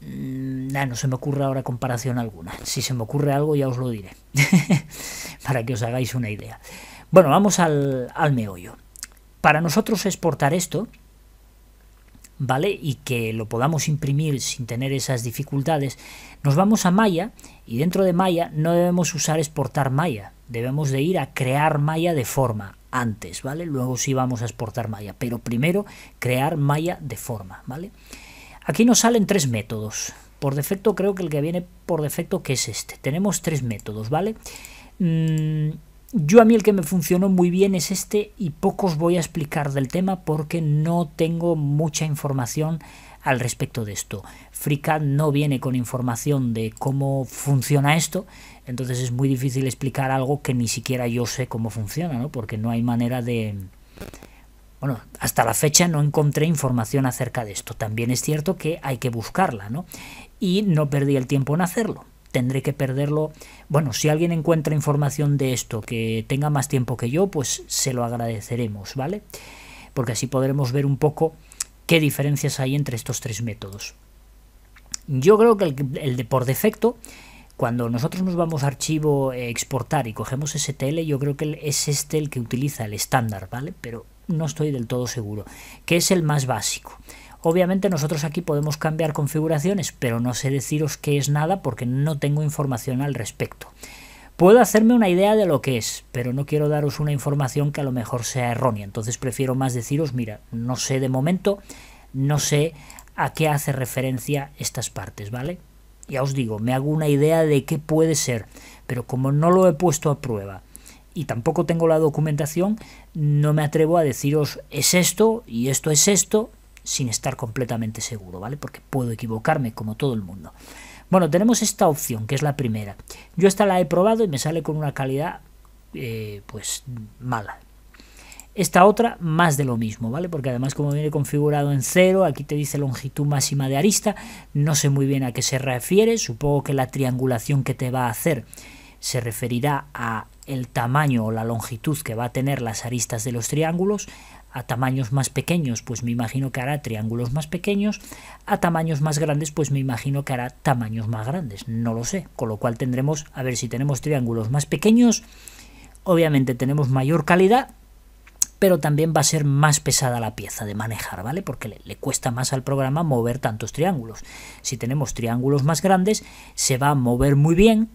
Mm, no se me ocurre ahora comparación alguna. Si se me ocurre algo ya os lo diré, para que os hagáis una idea. Bueno, vamos al, meollo. Para nosotros exportar esto, ¿vale? Y que lo podamos imprimir sin tener esas dificultades, nos vamos a Maya y dentro de Maya no debemos usar exportar Maya, debemos de ir a crear Maya de forma antes, ¿vale? Luego sí vamos a exportar Maya, pero primero crear Maya de forma, ¿vale? vale Aquí nos salen tres métodos. Por defecto creo que el que viene por defecto que es este. Tenemos tres métodos, ¿vale? Mm, yo a mí el que me funcionó muy bien es este y pocos voy a explicar del tema porque no tengo mucha información al respecto de esto. FreeCAD no viene con información de cómo funciona esto, entonces es muy difícil explicar algo que ni siquiera yo sé cómo funciona, ¿no? porque no hay manera de, bueno, hasta la fecha no encontré información acerca de esto. También es cierto que hay que buscarla, ¿no? Y no perdí el tiempo en hacerlo. Tendré que perderlo. Bueno, si alguien encuentra información de esto que tenga más tiempo que yo, pues se lo agradeceremos, ¿vale? Porque así podremos ver un poco qué diferencias hay entre estos tres métodos. Yo creo que el, de por defecto cuando nosotros nos vamos a archivo eh, exportar y cogemos STL, yo creo que es este el que utiliza el estándar, ¿vale? Pero no estoy del todo seguro, que es el más básico. Obviamente nosotros aquí podemos cambiar configuraciones, pero no sé deciros qué es nada porque no tengo información al respecto. Puedo hacerme una idea de lo que es, pero no quiero daros una información que a lo mejor sea errónea, entonces prefiero más deciros, mira, no sé de momento, no sé a qué hace referencia estas partes, ¿vale? Ya os digo, me hago una idea de qué puede ser, pero como no lo he puesto a prueba, y tampoco tengo la documentación, no me atrevo a deciros es esto y esto es esto sin estar completamente seguro, ¿vale? Porque puedo equivocarme como todo el mundo. Bueno, tenemos esta opción, que es la primera. Yo esta la he probado y me sale con una calidad, eh, pues, mala. Esta otra, más de lo mismo, ¿vale? Porque además como viene configurado en cero, aquí te dice longitud máxima de arista, no sé muy bien a qué se refiere, supongo que la triangulación que te va a hacer se referirá a el tamaño o la longitud que va a tener las aristas de los triángulos, a tamaños más pequeños, pues me imagino que hará triángulos más pequeños, a tamaños más grandes, pues me imagino que hará tamaños más grandes, no lo sé, con lo cual tendremos, a ver si tenemos triángulos más pequeños, obviamente tenemos mayor calidad, pero también va a ser más pesada la pieza de manejar, ¿vale? Porque le, le, cuesta más al programa mover tantos triángulos. Si tenemos triángulos más grandes, se va a mover muy bien,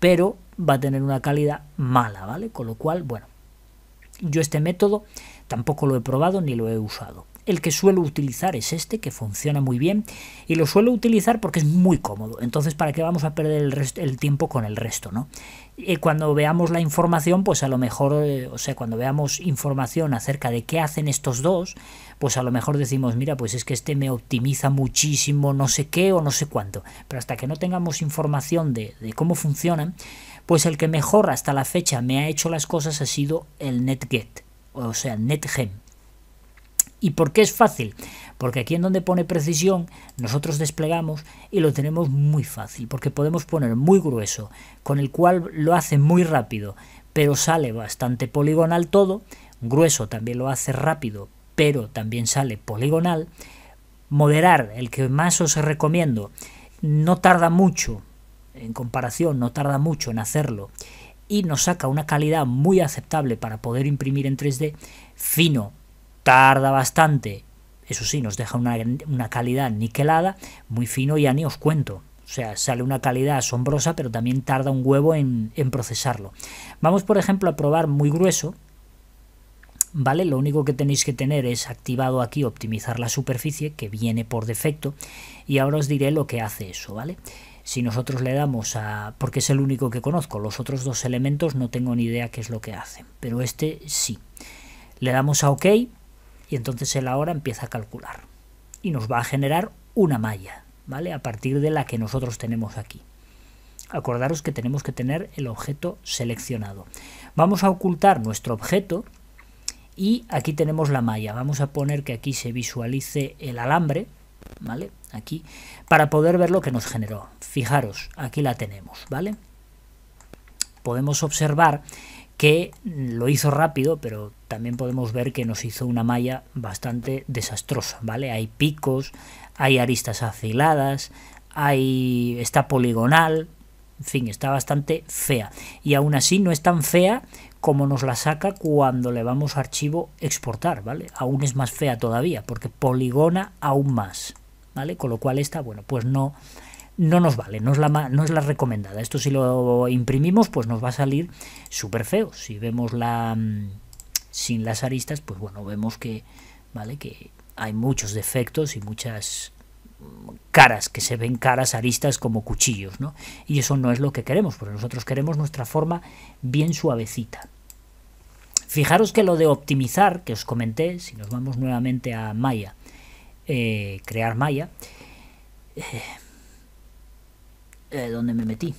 pero va a tener una calidad mala, ¿vale? Con lo cual, bueno, yo este método tampoco lo he probado ni lo he usado el que suelo utilizar es este, que funciona muy bien, y lo suelo utilizar porque es muy cómodo. Entonces, ¿para qué vamos a perder el, tiempo con el resto? ¿no? Eh, cuando veamos la información, pues a lo mejor, eh, o sea, cuando veamos información acerca de qué hacen estos dos, pues a lo mejor decimos, mira, pues es que este me optimiza muchísimo no sé qué o no sé cuánto. Pero hasta que no tengamos información de, de cómo funcionan, pues el que mejor hasta la fecha me ha hecho las cosas ha sido el NetGet, o sea, NetGem. ¿Y por qué es fácil? Porque aquí en donde pone precisión, nosotros desplegamos y lo tenemos muy fácil, porque podemos poner muy grueso, con el cual lo hace muy rápido, pero sale bastante poligonal todo, grueso también lo hace rápido, pero también sale poligonal, moderar, el que más os recomiendo, no tarda mucho, en comparación, no tarda mucho en hacerlo, y nos saca una calidad muy aceptable para poder imprimir en 3D, fino, tarda bastante, eso sí, nos deja una, calidad niquelada, muy fino ya ni os cuento. O sea, sale una calidad asombrosa, pero también tarda un huevo en, procesarlo. Vamos, por ejemplo, a probar muy grueso, ¿vale? Lo único que tenéis que tener es activado aquí optimizar la superficie, que viene por defecto, y ahora os diré lo que hace eso, ¿vale? Si nosotros le damos a... porque es el único que conozco, los otros dos elementos no tengo ni idea qué es lo que hacen, pero este sí. Le damos a OK y entonces él ahora empieza a calcular y nos va a generar una malla, ¿vale? A partir de la que nosotros tenemos aquí. Acordaros que tenemos que tener el objeto seleccionado. Vamos a ocultar nuestro objeto y aquí tenemos la malla. Vamos a poner que aquí se visualice el alambre, ¿vale? Aquí, para poder ver lo que nos generó. Fijaros, aquí la tenemos, ¿vale? Podemos observar que lo hizo rápido, pero también podemos ver que nos hizo una malla bastante desastrosa, ¿vale? Hay picos, hay aristas afiladas, hay está poligonal, en fin, está bastante fea. Y aún así no es tan fea como nos la saca cuando le vamos a archivo exportar, ¿vale? Aún es más fea todavía, porque poligona aún más, ¿vale? Con lo cual esta, bueno, pues no no nos vale, no es, la, no es la recomendada. Esto si lo imprimimos, pues nos va a salir súper feo. Si vemos la mm, sin las aristas, pues bueno, vemos que, ¿vale? que hay muchos defectos y muchas mm, caras, que se ven caras aristas como cuchillos, ¿no? Y eso no es lo que queremos, porque nosotros queremos nuestra forma bien suavecita. Fijaros que lo de optimizar, que os comenté, si nos vamos nuevamente a Maya, eh, crear Maya, eh, eh, donde me metí.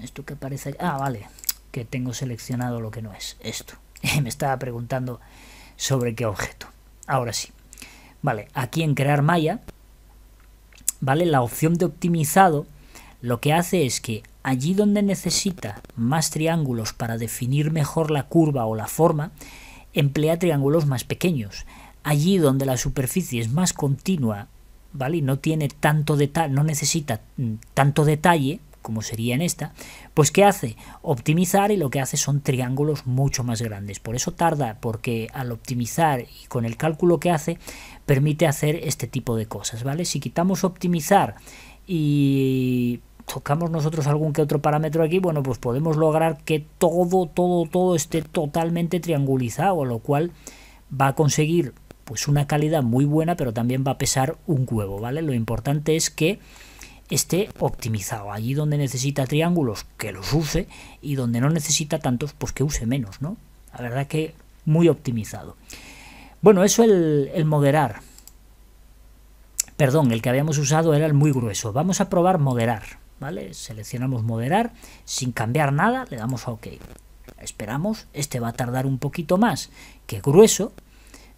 Esto que aparece Ah, vale. Que tengo seleccionado lo que no es. Esto. me estaba preguntando sobre qué objeto. Ahora sí. Vale, aquí en crear malla, ¿vale? La opción de optimizado lo que hace es que allí donde necesita más triángulos para definir mejor la curva o la forma, emplea triángulos más pequeños. Allí donde la superficie es más continua ¿vale? Y no tiene tanto detalle, no necesita mm, tanto detalle como sería en esta, pues ¿qué hace? Optimizar y lo que hace son triángulos mucho más grandes. Por eso tarda, porque al optimizar y con el cálculo que hace, permite hacer este tipo de cosas, ¿vale? Si quitamos optimizar y tocamos nosotros algún que otro parámetro aquí, bueno, pues podemos lograr que todo, todo, todo esté totalmente triangulizado, lo cual va a conseguir pues una calidad muy buena, pero también va a pesar un huevo, ¿vale? Lo importante es que esté optimizado. Allí donde necesita triángulos, que los use, y donde no necesita tantos, pues que use menos, ¿no? La verdad que muy optimizado. Bueno, eso el, moderar. Perdón, el que habíamos usado era el muy grueso. Vamos a probar moderar, ¿vale? Seleccionamos moderar, sin cambiar nada, le damos a OK. Esperamos, este va a tardar un poquito más que grueso,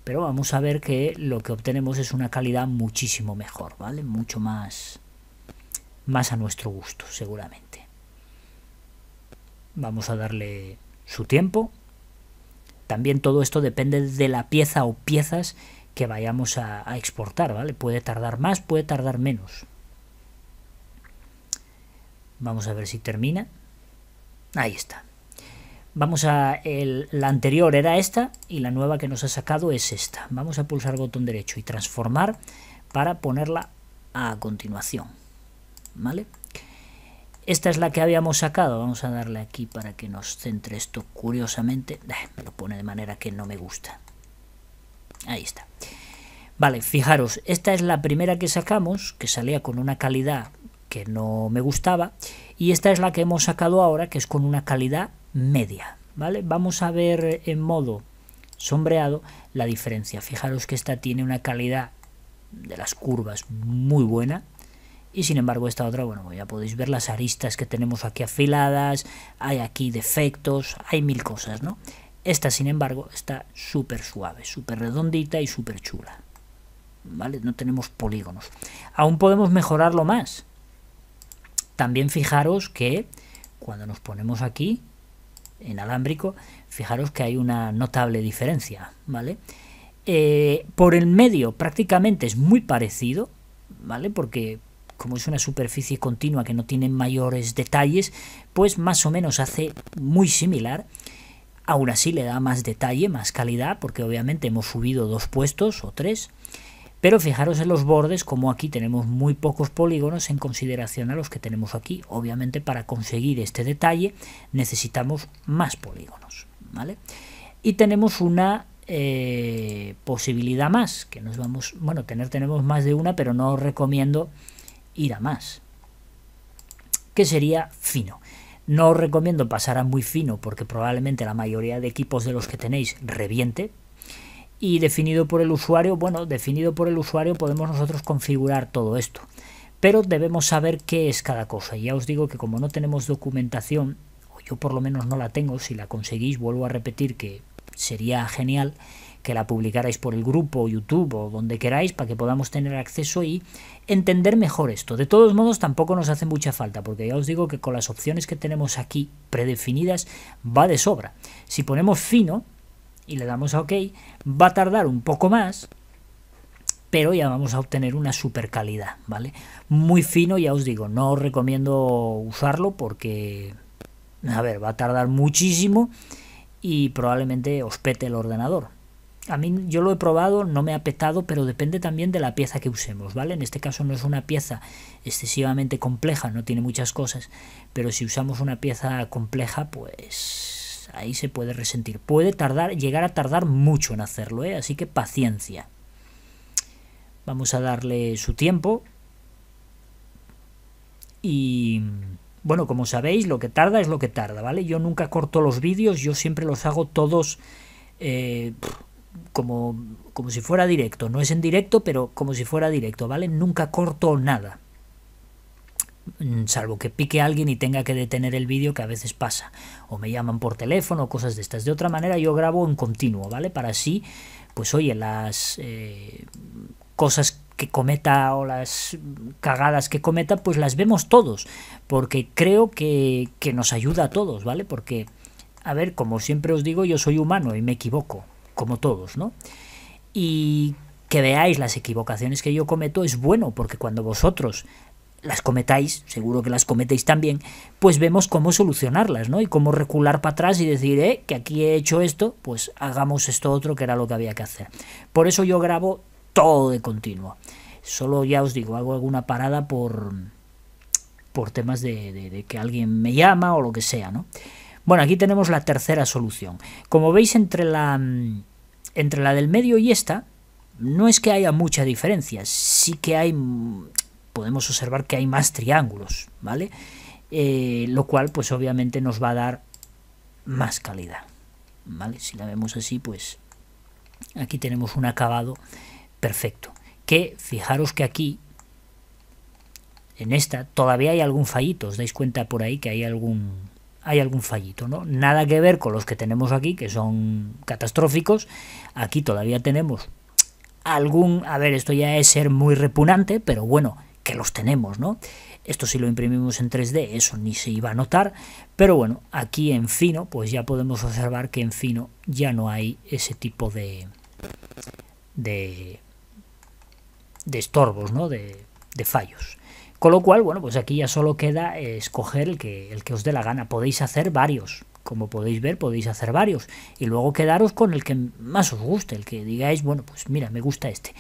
pero vamos a ver que lo que obtenemos es una calidad muchísimo mejor, ¿vale? Mucho más, más a nuestro gusto, seguramente. Vamos a darle su tiempo. También todo esto depende de la pieza o piezas que vayamos a, a exportar, ¿vale? Puede tardar más, puede tardar menos. Vamos a ver si termina. Ahí está. Vamos a, la anterior era esta y la nueva que nos ha sacado es esta. Vamos a pulsar botón derecho y transformar para ponerla a continuación. ¿Vale? Esta es la que habíamos sacado. Vamos a darle aquí para que nos centre esto curiosamente. Me lo pone de manera que no me gusta. Ahí está. Vale, fijaros, esta es la primera que sacamos, que salía con una calidad que no me gustaba. Y esta es la que hemos sacado ahora, que es con una calidad media. ¿vale? Vamos a ver en modo sombreado la diferencia. Fijaros que esta tiene una calidad de las curvas muy buena y sin embargo esta otra, bueno, pues ya podéis ver las aristas que tenemos aquí afiladas, hay aquí defectos, hay mil cosas, ¿no? Esta, sin embargo, está súper suave, súper redondita y súper chula. ¿Vale? No tenemos polígonos. Aún podemos mejorarlo más. También fijaros que cuando nos ponemos aquí, alámbrico, fijaros que hay una notable diferencia, ¿vale? Eh, por el medio prácticamente es muy parecido, ¿vale? Porque como es una superficie continua que no tiene mayores detalles, pues más o menos hace muy similar. Aún así le da más detalle, más calidad, porque obviamente hemos subido dos puestos o tres. Pero fijaros en los bordes, como aquí tenemos muy pocos polígonos en consideración a los que tenemos aquí. Obviamente para conseguir este detalle necesitamos más polígonos. ¿vale? Y tenemos una eh, posibilidad más, que nos vamos, bueno, tener tenemos más de una, pero no os recomiendo ir a más, que sería fino. No os recomiendo pasar a muy fino porque probablemente la mayoría de equipos de los que tenéis reviente, y definido por el usuario, bueno, definido por el usuario podemos nosotros configurar todo esto, pero debemos saber qué es cada cosa. Ya os digo que como no tenemos documentación, o yo por lo menos no la tengo, si la conseguís, vuelvo a repetir que sería genial que la publicarais por el grupo, YouTube o donde queráis para que podamos tener acceso y entender mejor esto. De todos modos, tampoco nos hace mucha falta, porque ya os digo que con las opciones que tenemos aquí predefinidas va de sobra. Si ponemos fino, y le damos a OK, va a tardar un poco más, pero ya vamos a obtener una super calidad, ¿vale? Muy fino, ya os digo, no os recomiendo usarlo porque, a ver, va a tardar muchísimo y probablemente os pete el ordenador. A mí yo lo he probado, no me ha petado, pero depende también de la pieza que usemos, ¿vale? En este caso no es una pieza excesivamente compleja, no tiene muchas cosas, pero si usamos una pieza compleja, pues ahí se puede resentir. Puede tardar, llegar a tardar mucho en hacerlo, ¿eh? así que paciencia. Vamos a darle su tiempo. Y bueno, como sabéis, lo que tarda es lo que tarda, ¿vale? Yo nunca corto los vídeos, yo siempre los hago todos eh, como, como si fuera directo. No es en directo, pero como si fuera directo, ¿vale? Nunca corto nada. Mm, salvo que pique alguien y tenga que detener el vídeo que a veces pasa, o me llaman por teléfono o cosas de estas. De otra manera yo grabo en continuo, ¿vale? Para así, pues oye, las eh, cosas que cometa o las cagadas que cometa, pues las vemos todos, porque creo que, que nos ayuda a todos, ¿vale? Porque, a ver, como siempre os digo, yo soy humano y me equivoco, como todos, ¿no? Y que veáis las equivocaciones que yo cometo es bueno, porque cuando vosotros las cometáis, seguro que las cometéis también, pues vemos cómo solucionarlas, ¿no? Y cómo recular para atrás y decir, eh, que aquí he hecho esto, pues hagamos esto otro que era lo que había que hacer. Por eso yo grabo todo de continuo. Solo ya os digo, hago alguna parada por, por temas de, de, que alguien me llama o lo que sea, ¿no? Bueno, aquí tenemos la tercera solución. Como veis, entre la, entre la del medio y esta, no es que haya mucha diferencia, sí que hay podemos observar que hay más triángulos, ¿vale? Eh, lo cual pues obviamente nos va a dar más calidad, ¿vale? Si la vemos así pues aquí tenemos un acabado perfecto, que fijaros que aquí en esta todavía hay algún fallito, os dais cuenta por ahí que hay algún hay algún fallito, ¿no? Nada que ver con los que tenemos aquí, que son catastróficos. Aquí todavía tenemos algún, a ver, esto ya es ser muy repugnante, pero bueno, que los tenemos, ¿no? Esto si lo imprimimos en 3D, eso ni se iba a notar, pero bueno, aquí en fino, pues ya podemos observar que en fino ya no hay ese tipo de, de, de estorbos, ¿no? De, de fallos. Con lo cual, bueno, pues aquí ya solo queda eh, escoger el que, el que os dé la gana. Podéis hacer varios, como podéis ver, podéis hacer varios. Y luego quedaros con el que más os guste, el que digáis, bueno, pues mira, me gusta este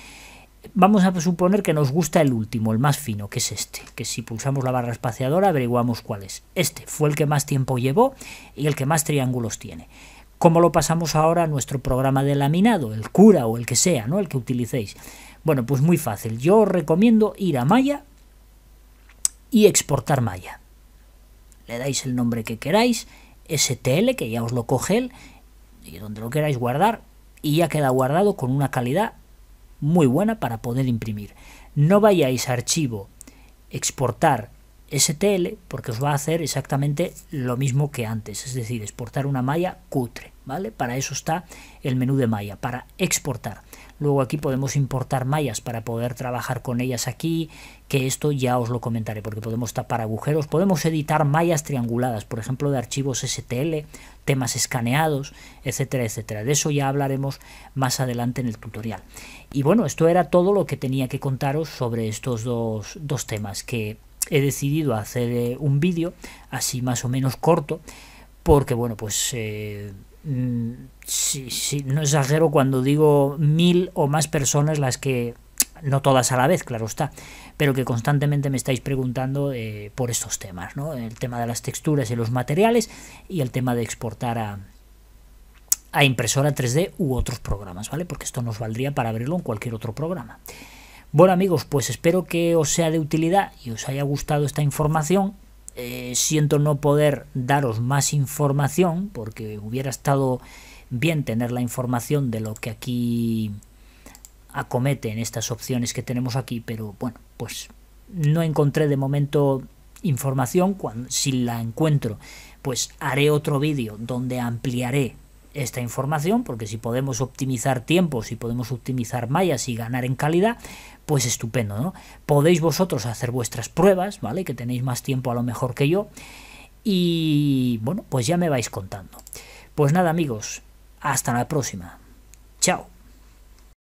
vamos a suponer que nos gusta el último, el más fino, que es este, que si pulsamos la barra espaciadora averiguamos cuál es. Este fue el que más tiempo llevó y el que más triángulos tiene. ¿Cómo lo pasamos ahora a nuestro programa de laminado, el cura o el que sea, ¿no? el que utilicéis? Bueno, pues muy fácil. Yo os recomiendo ir a Maya y exportar Maya. Le dais el nombre que queráis, STL, que ya os lo coge él, y donde lo queráis guardar, y ya queda guardado con una calidad muy buena para poder imprimir. No vayáis a archivo, exportar STL, porque os va a hacer exactamente lo mismo que antes, es decir, exportar una malla cutre. ¿vale? Para eso está el menú de malla, para exportar. Luego aquí podemos importar mallas para poder trabajar con ellas aquí, que esto ya os lo comentaré, porque podemos tapar agujeros, podemos editar mallas trianguladas, por ejemplo, de archivos STL, temas escaneados, etcétera, etcétera. De eso ya hablaremos más adelante en el tutorial. Y bueno, esto era todo lo que tenía que contaros sobre estos dos, temas, que he decidido hacer eh, un vídeo, así más o menos corto, porque bueno, pues... Eh, Mm, si, no exagero cuando digo mil o más personas las que, no todas a la vez, claro está, pero que constantemente me estáis preguntando eh, por estos temas, ¿no? El tema de las texturas y los materiales y el tema de exportar a, a impresora 3D u otros programas, ¿vale? Porque esto nos valdría para abrirlo en cualquier otro programa. Bueno amigos, pues espero que os sea de utilidad y os haya gustado esta información eh, siento no poder daros más información porque hubiera estado bien tener la información de lo que aquí acomete en estas opciones que tenemos aquí, pero bueno, pues no encontré de momento información, cuando, si la encuentro, pues haré otro vídeo donde ampliaré esta información, porque si podemos optimizar tiempos, si podemos optimizar mallas y ganar en calidad, pues estupendo, ¿no? Podéis vosotros hacer vuestras pruebas, ¿vale? Que tenéis más tiempo a lo mejor que yo. Y bueno, pues ya me vais contando. Pues nada amigos, hasta la próxima. Chao.